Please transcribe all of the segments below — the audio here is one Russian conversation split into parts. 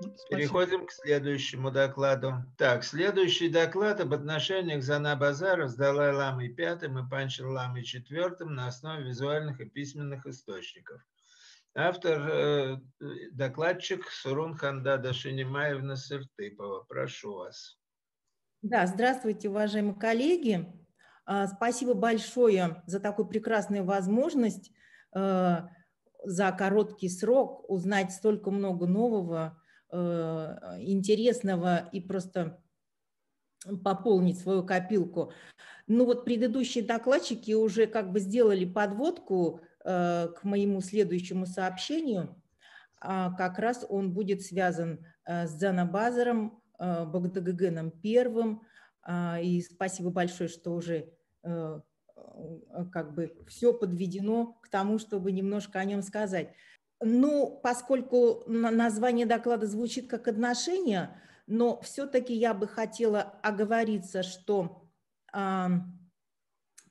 Ну, спасибо. Переходим к следующему докладу. Так, следующий доклад об отношениях Зана Базара с Далай-Ламой V и Панчер-Ламой IV на основе визуальных и письменных источников. Автор, э, докладчик Сурун Хандада Шинимаевна Сыртыпова. Прошу вас. Да, здравствуйте, уважаемые коллеги. А, спасибо большое за такую прекрасную возможность э, за короткий срок узнать столько много нового Э, интересного и просто пополнить свою копилку. Ну вот предыдущие докладчики уже как бы сделали подводку э, к моему следующему сообщению. А как раз он будет связан э, с Дзанабазаром, Багдагагеном Первым. А, и спасибо большое, что уже как бы все подведено к тому, чтобы немножко о нем сказать. Ну, поскольку название доклада звучит как отношения, но все-таки я бы хотела оговориться, что э,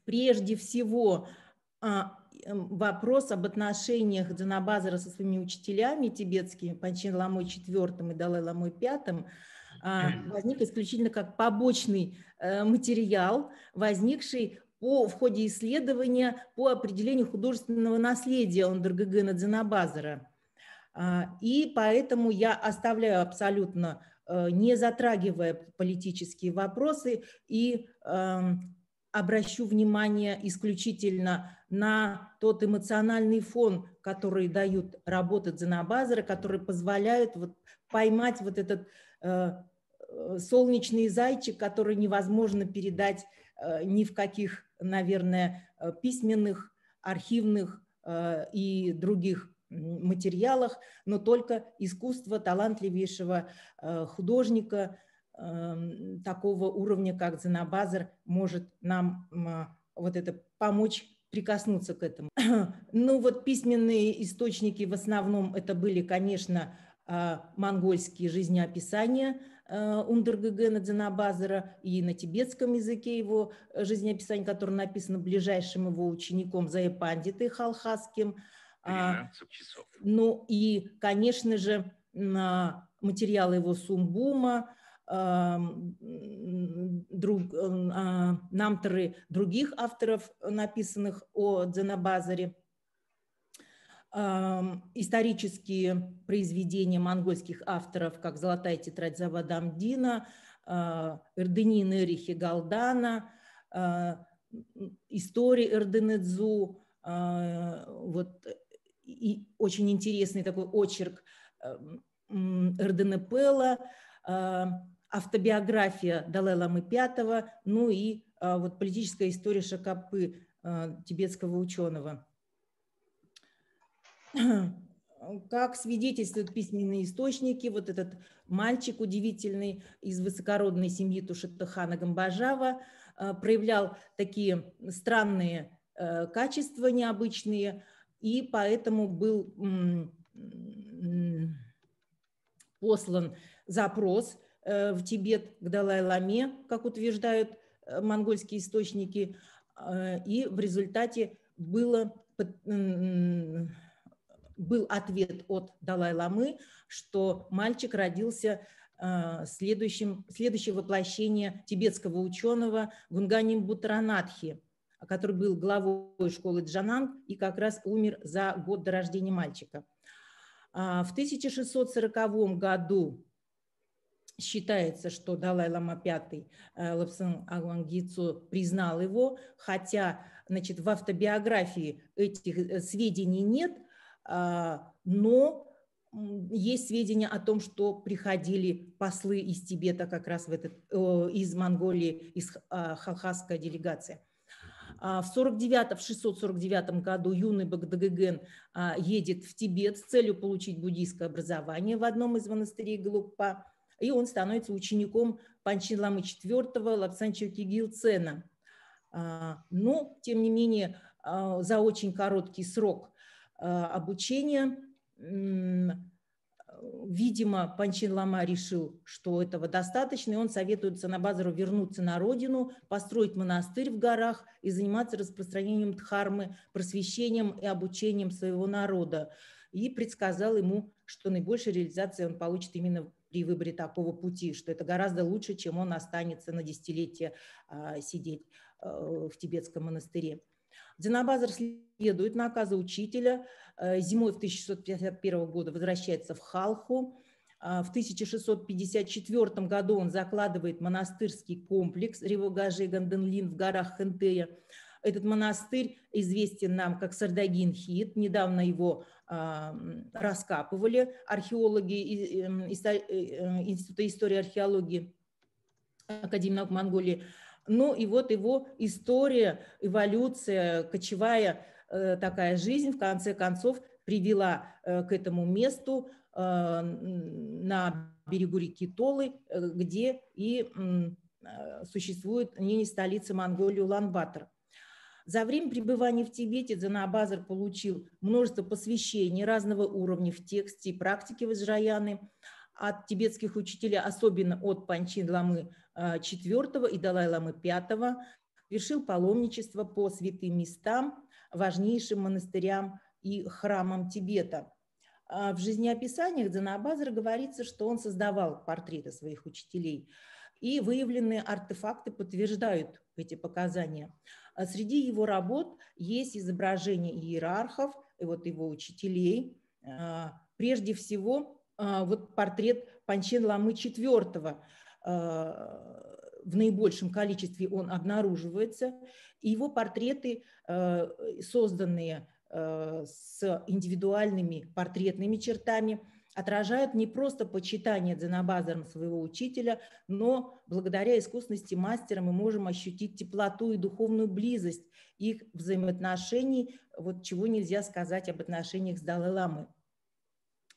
прежде всего э, вопрос об отношениях Джанабазара со своими учителями тибетскими, Панчин Ламой IV и Далай Ламой V, а, возник исключительно как побочный э, материал, возникший по, в ходе исследования по определению художественного наследия Ондргг Надзинабазера. И поэтому я оставляю абсолютно, э, не затрагивая политические вопросы, и эм, обращу внимание исключительно на тот эмоциональный фон, который дают работы Дзенобазера, который позволяет вот поймать вот этот э, э, солнечный зайчик, который невозможно передать Э, ни в каких, наверное, э, письменных, архивных э, и других материалах, но только искусство талантливейшего художника эм, такого уровня, как Занабазар, может нам вот это помочь прикоснуться к этому. Ну вот письменные источники в основном это были, конечно, а, монгольские жизнеописания а, Ундергегена Дзенабазера и на тибетском языке его э, жизнеописание, которое написано ближайшим его учеником Заепандитой Халхасским. А, ну и, конечно же, материалы его Сумбума, друг, намторы других авторов, э, написанных о Дзенабазаре – исторические произведения монгольских авторов, как «Золотая тетрадь Завада Амдина», «Эрденин Эрихи Галдана», «История Эрденедзу», а, вот, и очень интересный такой очерк Эрденепела, а, автобиография Далай-Ламы V, ну и а, вот политическая история Шакапы, тибетского ученого – как свидетельствуют письменные источники, вот этот мальчик удивительный из высокородной семьи Тушатахана Гамбажава э, проявлял такие странные э, качества необычные, и поэтому был послан запрос э, в Тибет к Далай-Ламе, как утверждают монгольские источники, и в результате было был ответ от Далай-Ламы, что мальчик родился а, следующим, следующее воплощение тибетского ученого Гунганим Бутранатхи, который был главой школы Джананг и как раз умер за год до рождения мальчика. А, в 1640 году считается, что Далай-Лама V э, Лапсан Агвангицу признал его, хотя значит, в автобиографии этих э, сведений нет, а, но есть сведения о том, что приходили послы из Тибета как раз в этот, из Монголии, из а, хахасская делегация. А, в 49 в 649 году юный Багдагыген едет в Тибет с целью получить буддийское образование в одном из монастырей Глуппа, и он становится учеником Панчин Ламы IV Лапсанчева Кигилцена. Но, тем не менее, за очень короткий срок – Э, обучения. Видимо, Панчин Лама решил, что этого достаточно, и он советует Санабазару вернуться на родину, построить монастырь в горах и заниматься распространением дхармы, просвещением и обучением своего народа. И предсказал ему, что наибольшей реализации он получит именно при выборе такого пути, что это гораздо лучше, чем он останется на десятилетие а, сидеть э, в тибетском монастыре. Дзинабазар следует наказу учителя. Э, зимой в 1651 года возвращается в Халху. А в 1654 году он закладывает монастырский комплекс Ривогажи Ганденлин в горах Хентея. Этот монастырь известен нам как Сардагин-Хит. Недавно его а, раскапывали археологи э, э, Института истории и археологии Академии наук Монголии. Ну и вот его история, эволюция, кочевая э, такая жизнь, в конце концов, привела э, к этому месту э, на берегу реки Толы, где и существует ныне столица Монголии Улан-Батор. За время пребывания в Тибете Дзанабазар получил множество посвящений разного уровня в тексте и практике Ваджраяны от тибетских учителей, особенно от Панчин Ламы IV э, и Далай-ламы V, вершил паломничество по святым местам, важнейшим монастырям и храмам Тибета. А в жизнеописаниях Дзанабазара говорится, что он создавал портреты своих учителей, и выявленные артефакты подтверждают эти показания. А среди его работ есть изображения иерархов, и вот его учителей. А, прежде всего, вот портрет Панчен Ламы IV, Э, в наибольшем количестве он обнаруживается, его портреты, э, созданные э, с индивидуальными портретными чертами, отражают не просто почитание Дзенобазером своего учителя, но благодаря искусности мастера мы можем ощутить теплоту и духовную близость их взаимоотношений, вот чего нельзя сказать об отношениях с Далай-ламой.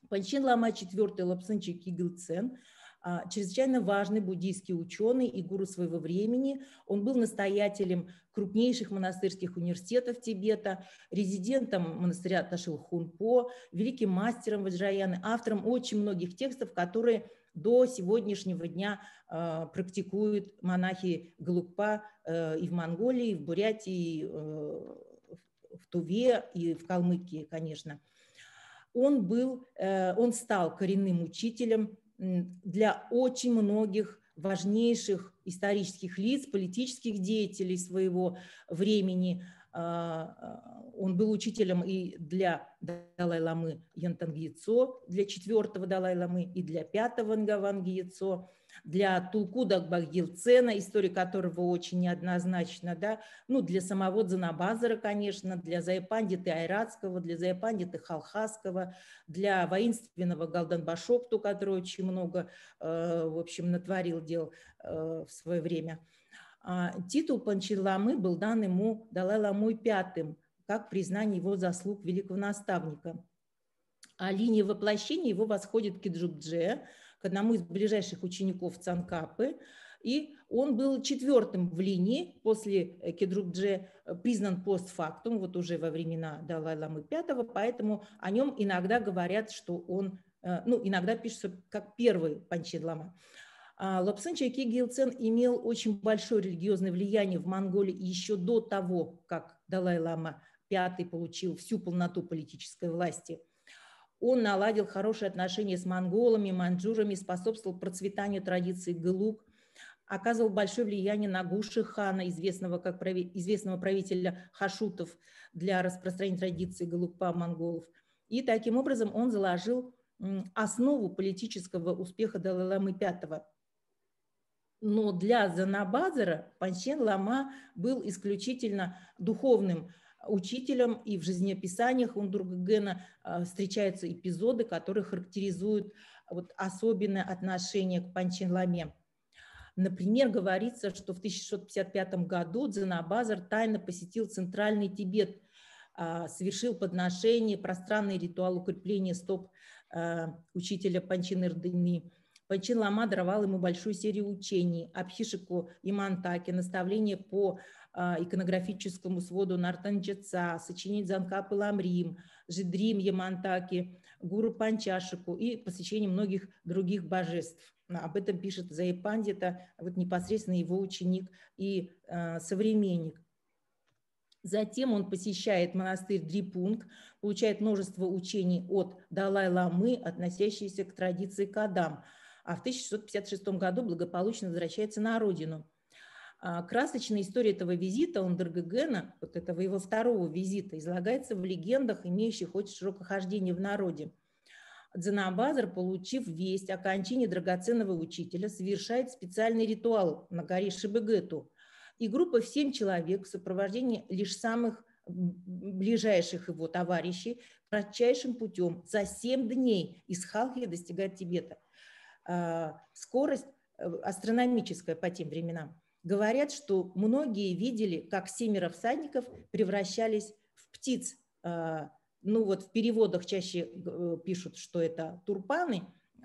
Панчин Лама IV Лапсынчик Игилцен – а, чрезвычайно важный буддийский ученый и гуру своего времени. Он был настоятелем крупнейших монастырских университетов Тибета, резидентом монастыря Ташилхунпо, великим мастером Ваджраяны, автором очень многих текстов, которые до сегодняшнего дня э, практикуют монахи Галукпа э, и в Монголии, и в Бурятии, и, э, в Туве и в Калмыкии, конечно. Он, был, э, он стал коренным учителем для очень многих важнейших исторических лиц, политических деятелей своего времени. А, а, он был учителем и для Далай-ламы Янтангьецо, для четвертого Далай-ламы и для пятого Нгавангьяцо для Тулкуда Багдилцена, история которого очень неоднозначна, да, ну, для самого Дзанабазара, конечно, для Зайпандита Айратского, для Зайпандита Халхасского, для воинственного Галданбашопту, который очень много, э, в общем, натворил дел э, в свое время. А, титул Панчиламы был дан ему Далай-Ламой V, как признание его заслуг великого наставника. А линия воплощения его восходит к Киджубдже, к одному из ближайших учеников Цанкапы, и он был четвертым в линии после э, Кедрукдже, э, признан постфактум, вот уже во времена Далай-Ламы V, поэтому о нем иногда говорят, что он, э, ну, иногда пишется как первый Панчедлама. Лапсын Чайки Гилцен имел очень большое религиозное влияние в Монголии еще до того, как Далай-Лама V получил всю полноту политической власти – он наладил хорошие отношения с монголами, маньчжурами, способствовал процветанию традиции Гэлук, оказывал большое влияние на Гуши хана, известного, как прави, известного правителя хашутов для распространения традиции Галупа монголов. И таким образом он заложил основу политического успеха Далай-ламы V. Но для Занабазара Панчен Лама был исключительно духовным учителем, и в жизнеописаниях Ундургена а, встречаются эпизоды, которые характеризуют вот особенное отношение к Панченламе. Например, говорится, что в 1655 году Дзенабазар тайно посетил Центральный Тибет, а, совершил подношение, пространный ритуал укрепления стоп а, учителя Панчинырдыни Пачин Лама даровал ему большую серию учений, Абхишику и Мантаке, наставления по а, иконографическому своду Нартанджица, сочинить Занкапы Ламрим, Жидрим Ямантаки, Гуру Панчашику и посвящение многих других божеств. А, об этом пишет Заи Пандита, вот непосредственно его ученик и э, современник. Затем он посещает монастырь Дрипунг, получает множество учений от Далай-ламы, относящиеся к традиции Кадам – а в 1656 году благополучно возвращается на родину. А, красочная история этого визита Ундергегена, вот этого его второго визита, излагается в легендах, имеющих очень широкохождение в народе. Дзанабазар, получив весть о кончине драгоценного учителя, совершает специальный ритуал на горе Шибегету. И группа в семь человек в сопровождении лишь самых ближайших его товарищей кратчайшим путем за семь дней из Халхи достигает Тибета. А, скорость э, астрономическая по тем временам. Говорят, что многие видели, как семеро всадников превращались в птиц. А, ну вот в переводах чаще э, пишут, что это турпаны,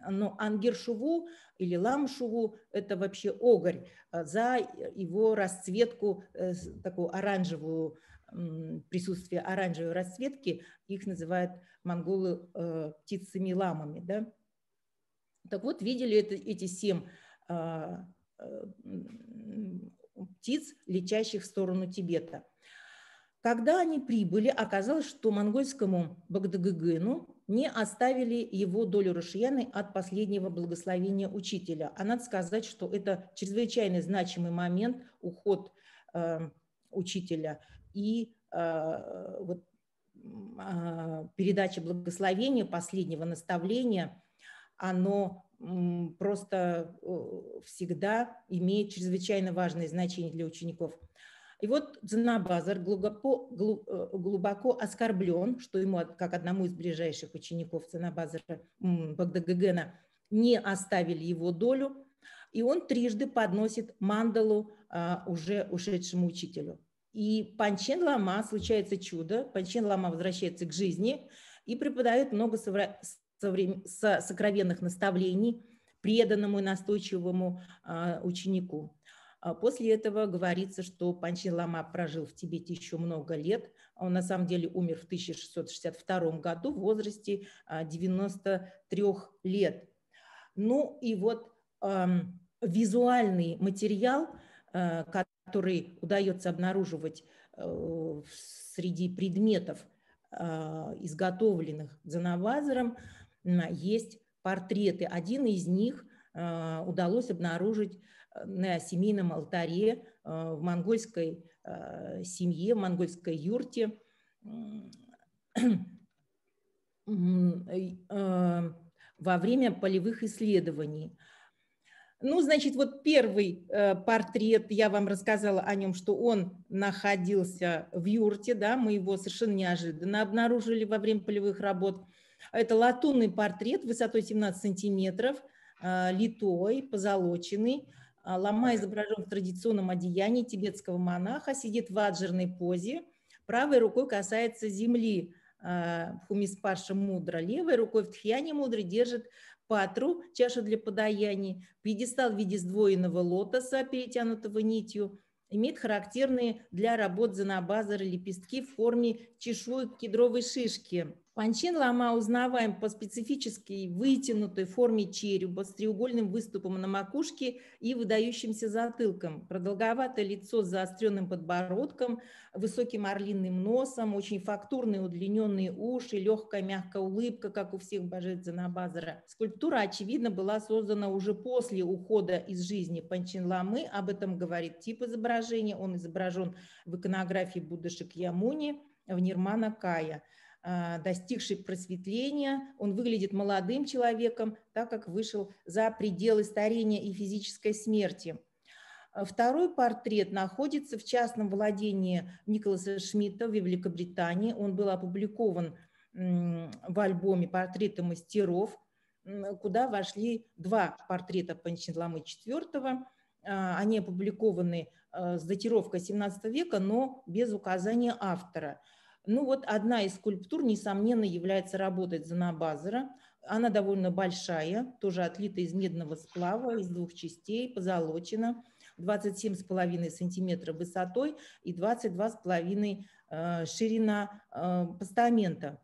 но ангершуву или ламшуву – это вообще огарь а, за его расцветку, э, такую оранжевую, присутствие оранжевой расцветки. Их называют монголы птицами-ламами, да? Так вот, видели это, эти семь а, э, птиц, летящих в сторону Тибета. Когда они прибыли, оказалось, что монгольскому Багдагыгыну не оставили его долю Рушияны от последнего благословения учителя. А надо сказать, что это чрезвычайно значимый момент, уход э, учителя и э, вот, э, передача благословения, последнего наставления оно просто всегда имеет чрезвычайно важное значение для учеников. И вот Дзанабазар глубоко, э, глубоко оскорблен, что ему, как одному из ближайших учеников Дзанабазара Багдагагена, не оставили его долю, и он трижды подносит мандалу а, уже ушедшему учителю. И Панчен Лама, случается чудо, Панчен Лама возвращается к жизни и преподает много со сокровенных наставлений преданному и настойчивому а, ученику. А после этого говорится, что Панчин Лама прожил в Тибете еще много лет. Он на самом деле умер в 1662 году в возрасте 93 а, лет. Ну и вот визуальный материал, который удается обнаруживать э, среди предметов, изготовленных Дзанавазером, есть портреты. Один из них э, удалось обнаружить э, на семейном алтаре э, в монгольской семье, в монгольской юрте. во время полевых исследований. Ну, значит, вот первый э, портрет, я вам рассказала о нем, что он находился в юрте, да, мы его совершенно неожиданно обнаружили во время полевых работ. Это латунный портрет высотой 17 сантиметров, а, литой, позолоченный. А, Лама изображен в традиционном одеянии тибетского монаха, сидит в аджерной позе, правой рукой касается земли а, Хумиспарша мудра, левой рукой в тхьяне мудра держит патру, чашу для подаяний, пьедестал в виде сдвоенного лотоса, перетянутого нитью, имеет характерные для работ занабазара лепестки в форме чешуек кедровой шишки – Панчин лама узнаваем по специфической вытянутой форме черепа с треугольным выступом на макушке и выдающимся затылком. Продолговатое лицо с заостренным подбородком, высоким орлиным носом, очень фактурные удлиненные уши, легкая мягкая улыбка, как у всех божеств Занабазара. Скульптура, очевидно, была создана уже после ухода из жизни Панчин ламы. Об этом говорит тип изображения. Он изображен в иконографии Будды Шакьямуни в Нирмана Кая. А, достигший просветления, он выглядит молодым человеком, так как вышел за пределы старения и физической смерти. А, второй портрет находится в частном владении Николаса Шмидта в Великобритании. Он был опубликован в альбоме «Портреты мастеров», куда вошли два портрета Панчинламы IV. А, они опубликованы с датировкой 17 века, но без указания автора – ну вот одна из скульптур, несомненно, является работой Занабазера. Она довольно большая, тоже отлита из медного сплава, из двух частей, позолочена, 27,5 сантиметра высотой и 22,5 э, ширина э, постамента.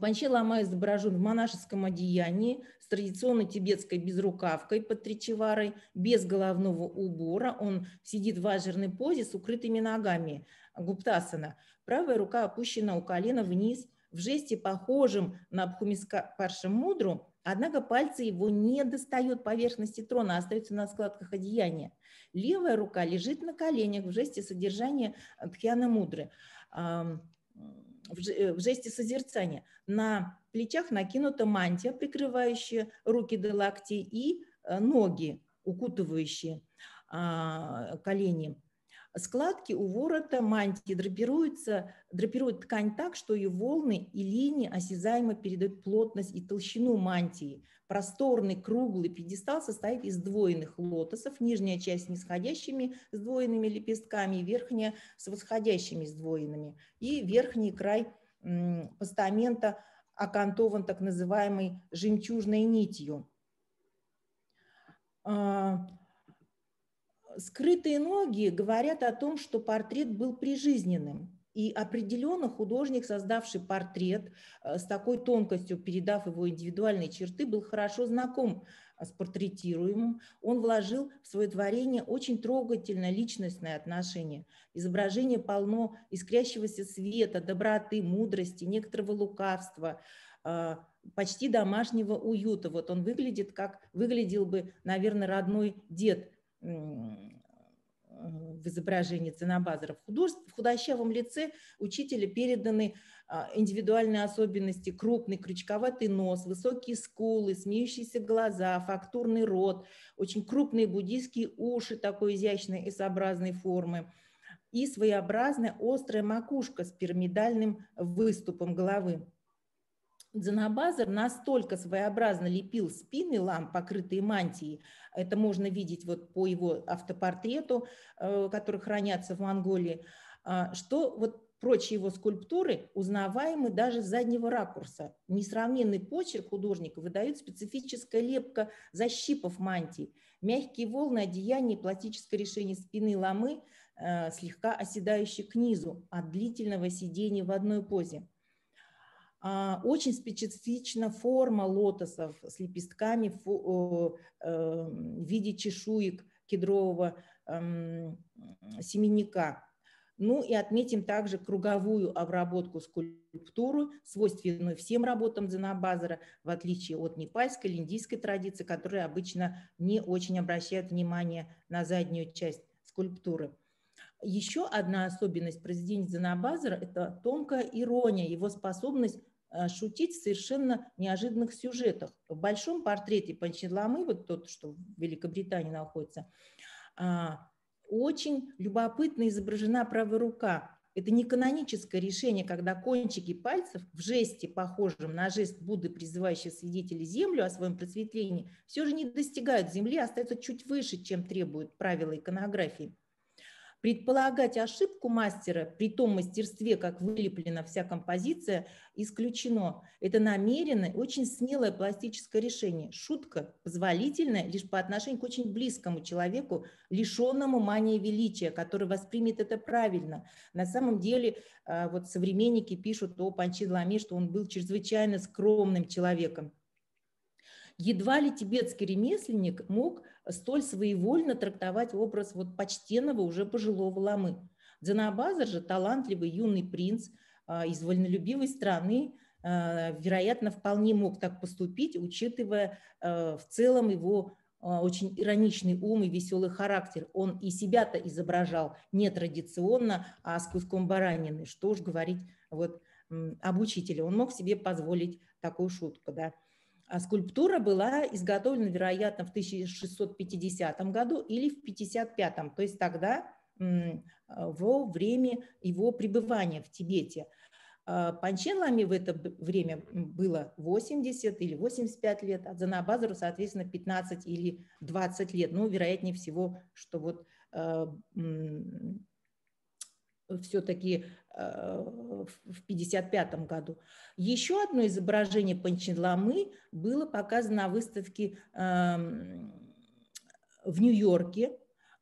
Панче Лама изображен в монашеском одеянии с традиционной тибетской безрукавкой под тричеварой, без головного убора. Он сидит в ажерной позе с укрытыми ногами гуптасана. Правая рука опущена у колена вниз в жесте, похожем на бхумискаршем мудру, однако пальцы его не достают поверхности трона, а остаются на складках одеяния. Левая рука лежит на коленях в жесте содержания дхьяна мудры, э, в жесте созерцания. На плечах накинута мантия, прикрывающая руки до локтей, и э, ноги, укутывающие а, колени. Складки у ворота мантии драпируются, драпируют ткань так, что ее волны и линии осязаемо передают плотность и толщину мантии. Просторный круглый пьедестал состоит из двойных лотосов, нижняя часть с нисходящими сдвоенными лепестками, верхняя с восходящими сдвоенными. И верхний край постамента окантован так называемой жемчужной нитью. А, Скрытые ноги говорят о том, что портрет был прижизненным. И определенно художник, создавший портрет э, с такой тонкостью, передав его индивидуальные черты, был хорошо знаком э, с портретируемым. Он вложил в свое творение очень трогательно личностное отношение. Изображение полно искрящегося света, доброты, мудрости, некоторого лукавства, э, почти домашнего уюта. Вот он выглядит, как выглядел бы, наверное, родной дед в изображении Ценобазаров в худощавом лице учителя переданы а, индивидуальные особенности, крупный крючковатый нос, высокие скулы, смеющиеся глаза, фактурный рот, очень крупные буддийские уши такой изящной и сообразной формы и своеобразная острая макушка с пирамидальным выступом головы. Дзанабазар настолько своеобразно лепил спины лам, покрытые мантией, это можно видеть вот по его автопортрету, э, который хранятся в Монголии, а, что вот прочие его скульптуры узнаваемы даже с заднего ракурса. Несравненный почерк художника выдают специфическая лепка защипов мантии, мягкие волны одеяния и пластическое решение спины ламы, э, слегка оседающие к низу от длительного сидения в одной позе. А, очень специфична форма лотосов с лепестками в эм, виде чешуек кедрового эм, семенника. Ну и отметим также круговую обработку скульптуру, свойственную всем работам Дзенобазера, в отличие от непальской или индийской традиции, которые обычно не очень обращают внимание на заднюю часть скульптуры. Еще одна особенность произведений Дзенобазера – это тонкая ирония, его способность Э, шутить в совершенно неожиданных сюжетах. В большом портрете Панчеламы, вот тот, что в Великобритании находится, а, очень любопытно изображена правая рука. Это не каноническое решение, когда кончики пальцев в жесте, похожем на жест Будды, призывающий свидетелей землю о своем просветлении, все же не достигают земли, а остаются чуть выше, чем требуют правила иконографии. Предполагать ошибку мастера при том мастерстве, как вылеплена вся композиция, исключено. Это намеренное, очень смелое пластическое решение. Шутка позволительная лишь по отношению к очень близкому человеку, лишенному мании величия, который воспримет это правильно. На самом деле а, вот современники пишут о Панчи Ламе, что он был чрезвычайно скромным человеком. Едва ли тибетский ремесленник мог столь своевольно трактовать образ вот почтенного уже пожилого ламы. Дзенабазар же талантливый юный принц а, из вольнолюбивой страны, а, вероятно, вполне мог так поступить, учитывая а, в целом его очень ироничный ум и веселый характер. Он и себя-то изображал нетрадиционно а с куском баранины. Что уж говорить вот об учителе. Он мог себе позволить такую шутку. Да? А скульптура была изготовлена, вероятно, в 1650 году или в 1955, то есть тогда а, во время его пребывания в Тибете. А, Панчен Лами в это время было 80 или 85 лет, а Занабазару, соответственно, 15 или 20 лет. Ну, вероятнее всего, что вот а, все-таки Э, в 1955 году. Еще одно изображение Панчеламы было показано на выставке эм, в Нью-Йорке. Э,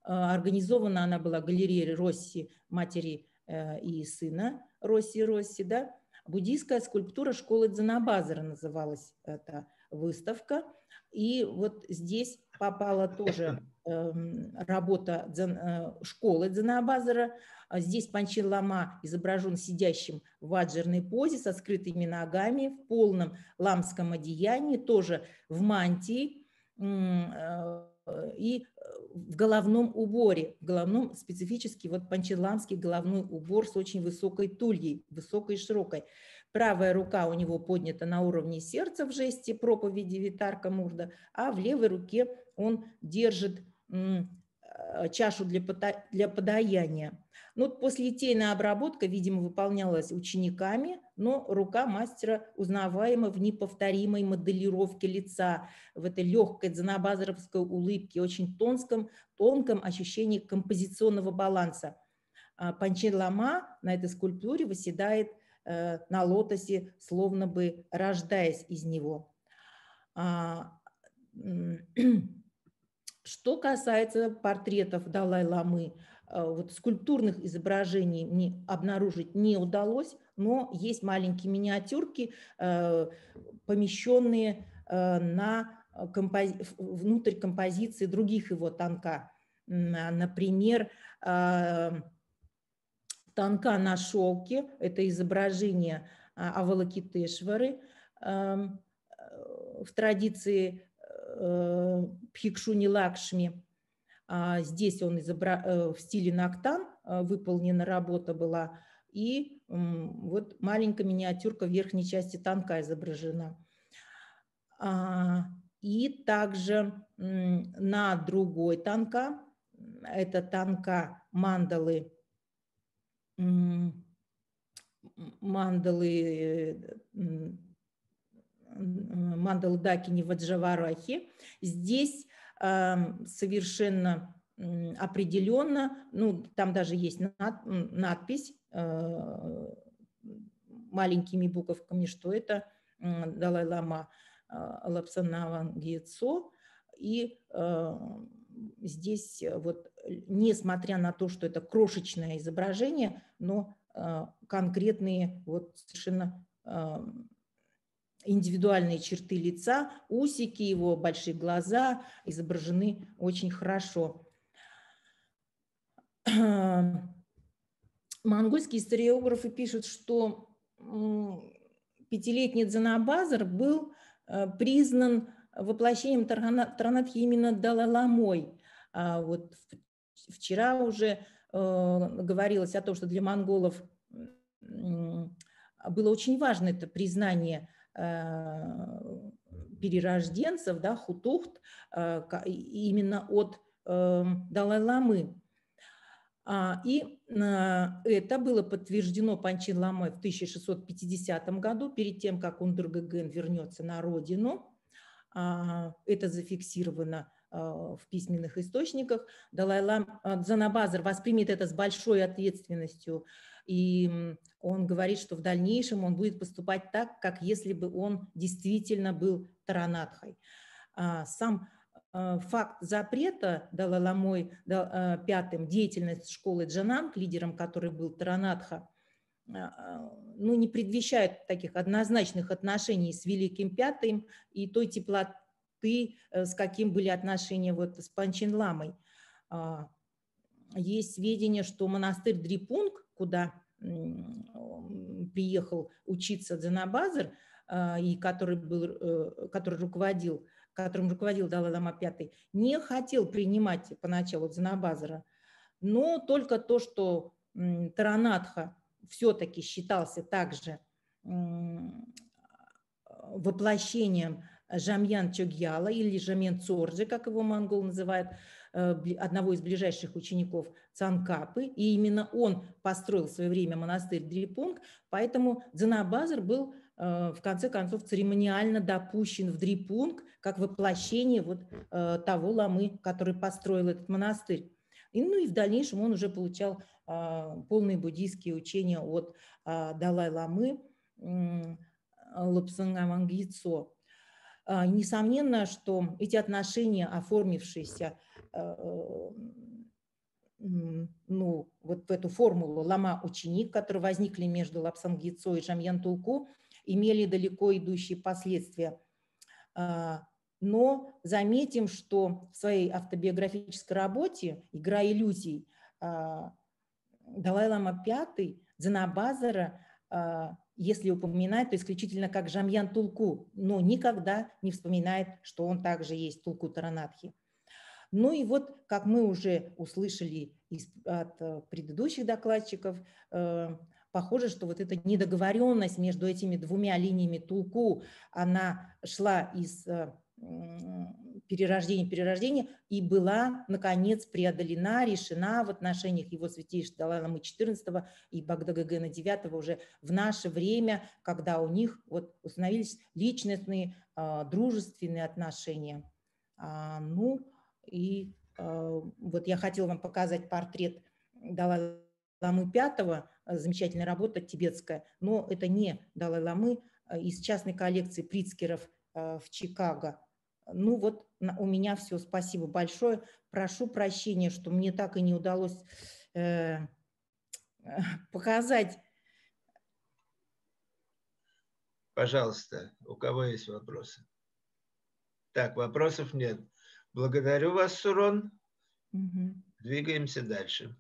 организована она была галереей Росси, матери э, и сына Росси Росси. Да? Буддийская скульптура школы Дзанабазара называлась это выставка. И вот здесь попала тоже эм, работа э, школы Дзенобазера. А здесь Панчин Лама изображен сидящим в аджерной позе со скрытыми ногами, в полном ламском одеянии, тоже в мантии э, и э, в головном уборе, в головном специфический вот панчеламский головной убор с очень высокой тульей, высокой и широкой. Правая рука у него поднята на уровне сердца в жесте проповеди Витарка Мурда, а в левой руке он держит э, чашу для, подаяния. Ну, после литейная обработка, видимо, выполнялась учениками, но рука мастера узнаваема в неповторимой моделировке лица, в этой легкой дзанабазаровской улыбке, очень тонком, тонком ощущении композиционного баланса. А Панчелама на этой скульптуре восседает. Э, на лотосе, словно бы рождаясь из него. А, что касается портретов Далай-Ламы, э, вот скульптурных изображений мне обнаружить не удалось, но есть маленькие миниатюрки, э, помещенные на компози внутрь композиции других его танка. Например, станка на шелке, это изображение а, Авалакитешвары эм, э, в традиции э, Пхикшуни Лакшми. А, здесь он изобра... Э, в стиле Нактан выполнена работа была. И вот маленькая миниатюрка в верхней части танка изображена. А, и также на другой танка, это танка мандалы мандалы, мандалы Дакини Ваджаварахи. Здесь эм, совершенно определенно, ну, там даже есть над, надпись э, маленькими буковками, что это Далай-Лама э, Лапсанаван Гецо, и э, здесь э, вот, э, несмотря на то, что это крошечное изображение, но э, конкретные вот совершенно эм, индивидуальные черты лица, усики его, большие глаза изображены очень хорошо. Монгольские историографы пишут, что пятилетний Дзанабазар был признан воплощением Таранатхи именно Далаламой. А вот вчера уже э, говорилось о том, что для монголов было очень важно это признание э, перерожденцев, да, хутухт, э, именно от Далай-ламы. А, и это было подтверждено Панчин Ламой в 1650 году, перед тем, как Ундургаген вернется на родину. А, это зафиксировано а, в письменных источниках. Далай-лам а, Дзанабазар воспримет это с большой ответственностью, и он говорит, что в дальнейшем он будет поступать так, как если бы он действительно был Таранатхой. Сам факт запрета Далай-ламой пятым деятельность школы Джананг, лидером которой был Таранатха, а, а, ну, не предвещают таких однозначных отношений с Великим Пятым и той теплоты, э, с каким были отношения вот с Панчин Ламой. А, есть сведения, что монастырь Дрипунг, куда приехал учиться Дзанабазар, и который, был, э, который руководил, которым руководил Далай-Лама пятый, не хотел принимать поначалу Дзанабазара, но только то, что Таранатха все-таки считался также воплощением Жамьян Чогьяла или Жамьян Цорджи, как его монгол называют, э, одного из ближайших учеников Цанкапы. И именно он построил в свое время монастырь Дрипунг, поэтому Дзанабазар был э, в конце концов церемониально допущен в Дрипунг как воплощение вот э, того ламы, который построил этот монастырь. И, ну и в дальнейшем он уже получал а, полные буддийские учения от а, Далай-Ламы Лапсангамангицо. А, несомненно, что эти отношения, оформившиеся ну, вот в эту формулу лама-ученик, которые возникли между Лапсангицо и Жамьян Тулку, имели далеко идущие последствия. Но заметим, что в своей автобиографической работе «Игра иллюзий» Далай-Лама V Дзенабазара, а, если упоминает, то исключительно как Жамьян Тулку, но никогда не вспоминает, что он также есть Тулку Таранатхи. Ну и вот, как мы уже услышали из, от э, предыдущих докладчиков, э, похоже, что вот эта недоговоренность между этими двумя линиями Тулку, она шла из э, перерождение, перерождение, и была, наконец, преодолена, решена в отношениях его святейшего Далай-Ламы XIV и Багдагагена IX уже в наше время, когда у них вот установились личностные, а, дружественные отношения. А, ну, и а, вот я хотела вам показать портрет Далай-Ламы V, замечательная работа тибетская, но это не Далай-Ламы, из частной коллекции Прицкеров в Чикаго – ну вот у меня все, спасибо большое. Прошу прощения, что мне так и не удалось э, показать. Пожалуйста, у кого есть вопросы? Так, вопросов нет. Благодарю вас, Сурон. Угу. Двигаемся дальше.